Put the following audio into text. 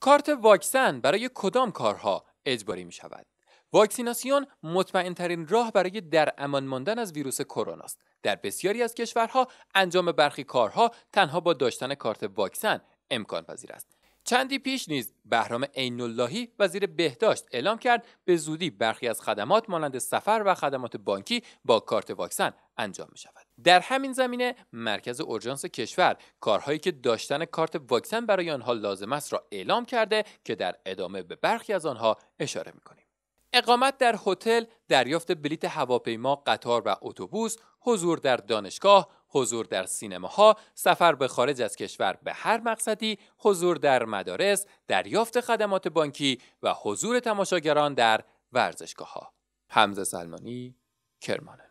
کارت واکسن برای کدام کارها اجباری می شود؟ واکسیناسیون مطمئن ترین راه برای در امان ماندن از ویروس کرونا است. در بسیاری از کشورها انجام برخی کارها تنها با داشتن کارت واکسن امکان پذیر است. چندی پیش نیز بهرام اللهی وزیر بهداشت اعلام کرد به زودی برخی از خدمات مانند سفر و خدمات بانکی با کارت واکسن انجام می شود. در همین زمینه مرکز اورژانس کشور کارهایی که داشتن کارت واکسن برای آنها لازم است را اعلام کرده که در ادامه به برخی از آنها اشاره می کنیم. اقامت در هتل، دریافت بلیت هواپیما، قطار و اتوبوس، حضور در دانشگاه، حضور در سینماها، سفر به خارج از کشور به هر مقصدی، حضور در مدارس، دریافت خدمات بانکی و حضور تماشاگران در ورزشگاه ها. حمزه سلمانی، کرمانه